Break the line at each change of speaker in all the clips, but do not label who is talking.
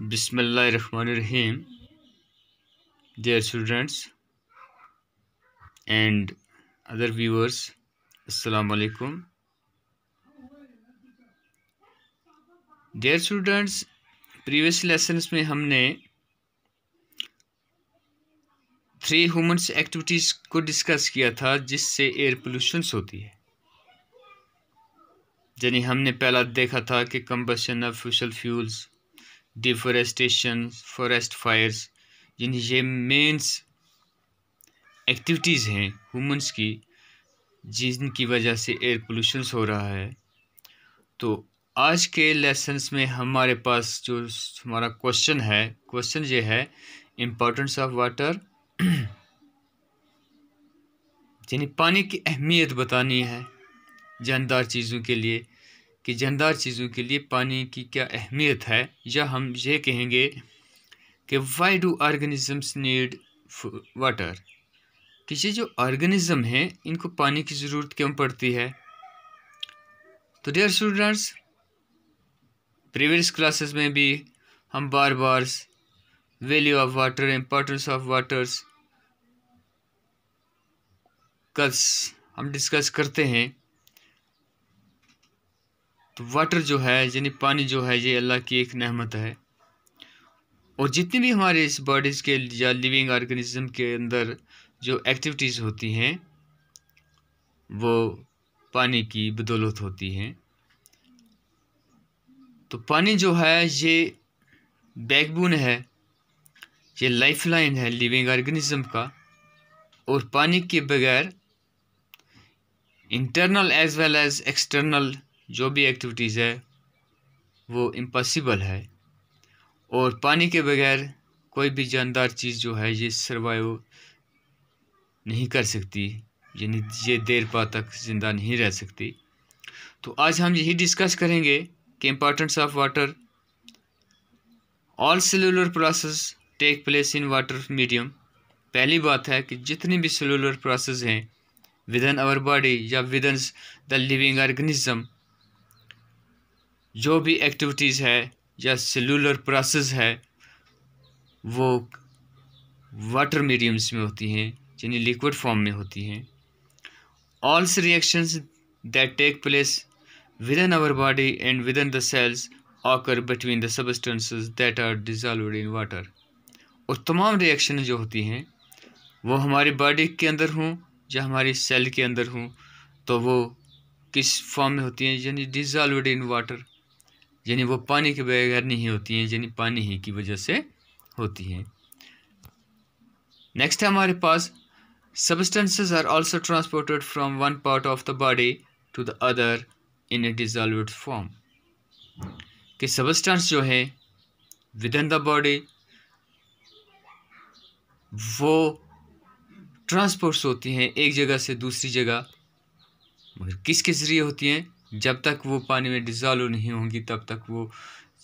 Rahim dear students and other viewers अस्सलाम वालेकुम dear students previous lesson में हमने थ्री ह्यूमन्स एक्टिविटीज़ को डिस्कस किया था जिससे एयर पोल्यूशंस होती है यानी हमने पहला देखा था कि combustion of fossil fuels deforestation forest fires यानी ये मेन्स एक्टिविटीज़ हैं ह्यूमंस की जिनकी वजह से एयर पोल्यूशन हो रहा है तो आज के लेसन्स में हमारे पास जो हमारा क्वेश्चन है क्वेश्चन ये है इम्पोर्टेंस ऑफ वाटर यानी पानी की अहमियत बतानी है जानदार चीज़ों के लिए कि जानदार चीज़ों के लिए पानी की क्या अहमियत है या हम ये कहेंगे कि why do organisms need water कि ये जो ऑर्गेनिज़म हैं इनको पानी की ज़रूरत क्यों पड़ती है तो डियर स्टूडेंट्स प्रीवियस क्लासेस में भी हम बार बार value of water importance of waters कल्स हम डिस्कस करते हैं तो वाटर जो है यानी पानी जो है ये अल्लाह की एक नहमत है और जितनी भी हमारे इस बॉडीज़ के या लिविंग ऑर्गेनिज्म के अंदर जो एक्टिविटीज़ होती हैं वो पानी की बदौलत होती हैं तो पानी जो है ये बैकबोन है ये लाइफ लाइन है लिविंग ऑर्गेनिज्म का और पानी के बगैर internal as well as external जो भी एक्टिविटीज़ है वो इम्पॉसिबल है और पानी के बगैर कोई भी जानदार चीज़ जो है ये सर्वाइव नहीं कर सकती यानी ये देर पा तक ज़िंदा नहीं रह सकती तो आज हम यही डिस्कस करेंगे कि importance of water all cellular process take place in water medium पहली बात है कि जितनी भी सेलुलर प्रोसेस हैं विद इन आवर बॉडी या within the living organism जो भी एक्टिविटीज़ है या सेलुलर प्रोसेस है वो वाटर मीडियम्स में होती हैं यानी लिक्विड फॉर्म में होती हैं all reactions that take place within our body and within the cells occur between the substances that are dissolve in water और तमाम रिएक्शन जो होती हैं वो हमारी बॉडी के अंदर हों या हमारी सेल के अंदर हों तो वो किस फॉर्म में होती हैं यानी डिजॉल्व इन वाटर यानी वो पानी के बगैर नहीं होती हैं यानी पानी ही की वजह से होती हैं नेक्स्ट है हमारे पास substances are also transported from one part of the body to the other in a dissolved form कि सबस्टेंस जो है विद इन द बॉडी वो ट्रांसपोर्ट्स होती हैं एक जगह से दूसरी जगह मगर किसके ज़रिए होती हैं जब तक वो पानी में डिजॉल्व नहीं होंगी तब तक वो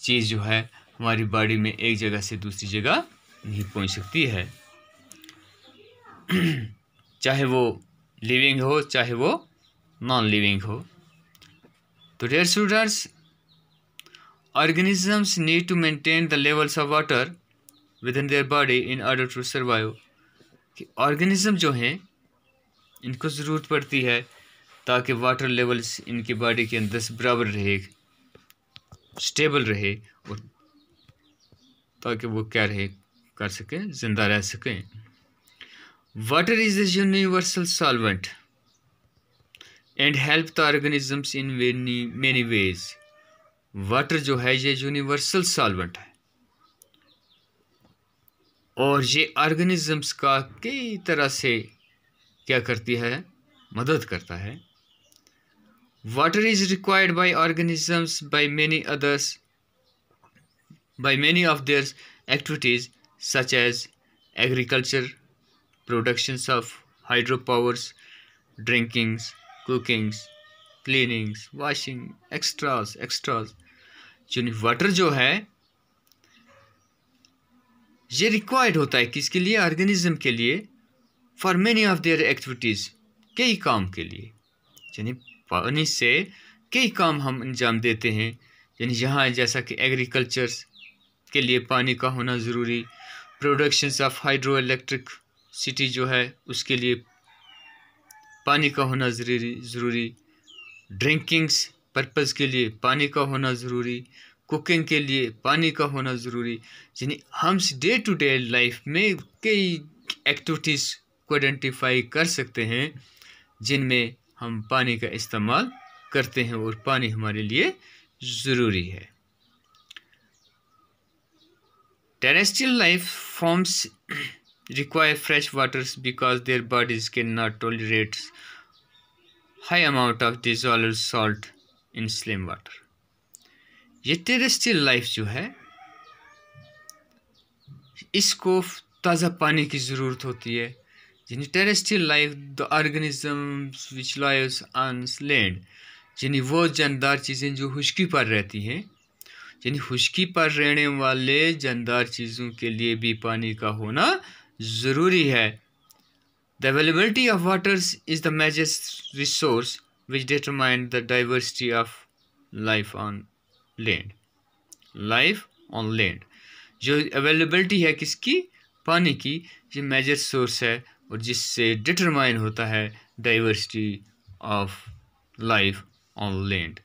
चीज़ जो है हमारी बॉडी में एक जगह से दूसरी जगह नहीं पहुंच सकती है चाहे वो लिविंग हो चाहे वो नॉन लिविंग हो तो dear students need to maintain the levels of water within their body in order to survive कि ऑर्गेनिज्म जो हैं इनको ज़रूरत पड़ती है ताकि वाटर लेवल्स इनकी बॉडी के अंदर से बराबर रहे स्टेबल रहे और ताकि वो क्या रहे कर सकें ज़िंदा रह सकें water is a universal solvent and help the organisms in many many ways water जो है ये यूनिवर्सल सॉल्वेंट है और ये ऑर्गेनिजम्स का कई तरह से क्या करती है मदद करता है water is required by organisms by many others by many of their activities such as agriculture productions of hydropowers drinkings cookings cleanings washing extras extras यानी वाटर जो है ये रिक्वायर्ड होता है किसके लिए ऑर्गेनिज्म के लिए for many of their activities कई काम के लिए यानी पानी से कई काम हम अंजाम देते हैं यानी यहाँ जैसा कि एग्रीकल्चर के लिए पानी का होना ज़रूरी productions of hydro electricity जो है उसके लिए पानी का होना ज़रूरी ज़रूरी ड्रिंकिंग्स पर्पज़ के लिए पानी का होना ज़रूरी कुकिंग के लिए पानी का होना ज़रूरी यानी हम डे टू डे लाइफ में कई एक्टिविटीज़ को आइडेंटिफाई कर सकते हैं जिनमें हम पानी का इस्तेमाल करते हैं और पानी हमारे लिए ज़रूरी है terrestrial life forms require fresh waters because their bodies के not tolerate high amount of dissolved salt in slim water ये टेरेस्ट्रियल लाइफ जो है इसको ताज़ा पानी की ज़रूरत होती है जिन terrestrial life the organisms which lives on land, यानी वो जानदार चीज़ें जो खुशकी पर रहती हैं यानी खुशकी पर रहने वाले जानदार चीज़ों के लिए भी पानी का होना ज़रूरी है the availability of waters is the major resource which determine the diversity of life on land life on land जो अवेलेबलिटी है किसकी पानी की ये मेजर सोर्स है और जिससे डिटरमाइन होता है diversity of life on land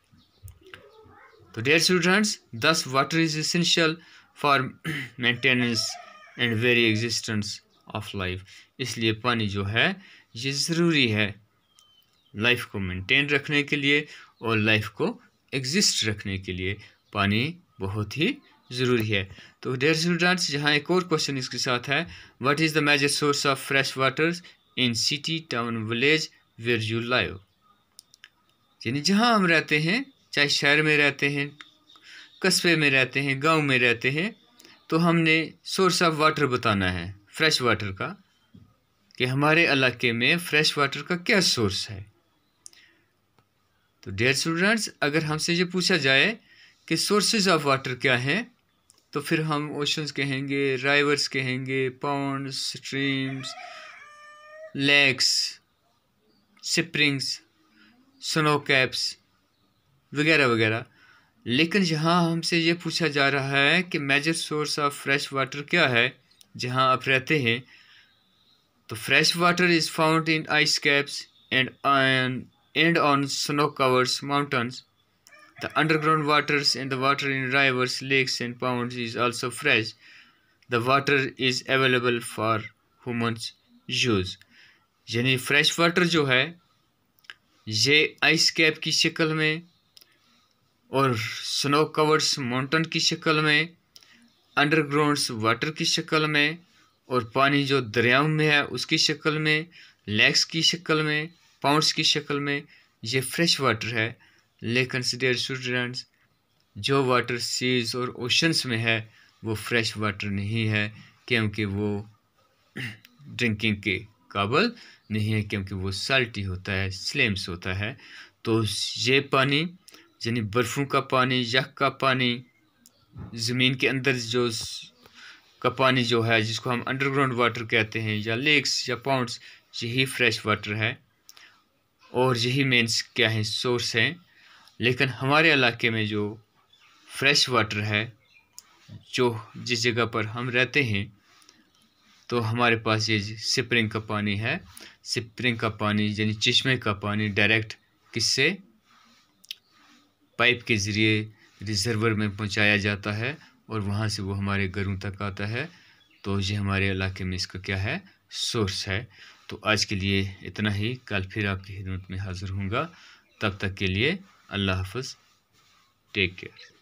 तो dear students thus water is essential for maintenance and very existence of life इसलिए पानी जो है ये ज़रूरी है लाइफ को मेंटेन रखने के लिए और लाइफ को एग्जिस्ट रखने के लिए पानी बहुत ही ज़रूरी है तो डेयर स्टूडेंट्स यहाँ एक और क्वेश्चन इसके साथ है what is the major source of fresh water in city town village where you live यानी जहाँ हम रहते हैं चाहे शहर में रहते हैं कस्बे में रहते हैं गांव में रहते हैं तो हमने सोर्स ऑफ वाटर बताना है फ्रेश वाटर का कि हमारे इलाके में फ्रेश वाटर का क्या सोर्स है तो डेयर स्टूडेंट्स अगर हमसे ये पूछा जाए कि सोर्सेज ऑफ वाटर क्या हैं तो फिर हम ओशंस कहेंगे राइवर्स कहेंगे ponds streams lakes springs snow caps वगैरह वगैरह लेकिन यहाँ हमसे ये पूछा जा रहा है कि major source of fresh water क्या है जहाँ आप रहते हैं तो fresh water is found in ice caps and and on snow covers mountains The underground waters and the water in rivers, lakes and ponds is also fresh. The water is available for humans use. यानी fresh water जो है ये ice cap की शक्ल में और snow covers mountain की शक्ल में अंडरग्राउंड water की शक्ल में और पानी जो दरियाओं में है उसकी शक्ल में lakes की शक्ल में ponds की शक्ल में ये fresh water है लेकिन कंसिडर स्टूडेंट्स जो वाटर सीज और ओशंस में है वो फ्रेश वाटर नहीं है क्योंकि वो ड्रिंकिंग के काबल नहीं है क्योंकि वो साल्टी होता है स्लेम्स होता है तो ये पानी यानी बर्फ़ों का पानी यख का पानी ज़मीन के अंदर जो का पानी जो है जिसको हम अंडरग्राउंड वाटर कहते हैं या लेक्स या पाउंड्स यही फ्रेश वाटर है और यही मेन्स क्या है सोर्स हैं लेकिन हमारे इलाके में जो फ्रेश वाटर है जो जिस जगह पर हम रहते हैं तो हमारे पास ये स्प्रिंग का पानी है स्प्रिंग का पानी यानी चश्मे का पानी डायरेक्ट किससे पाइप के ज़रिए रिजर्वर में पहुंचाया जाता है और वहाँ से वो हमारे घरों तक आता है तो ये हमारे इलाके में इसका क्या है सोर्स है तो आज के लिए इतना ही कल फिर आपकी खिदमत में हाज़िर होंगे तब तक के लिए Allah Hafiz. Take care.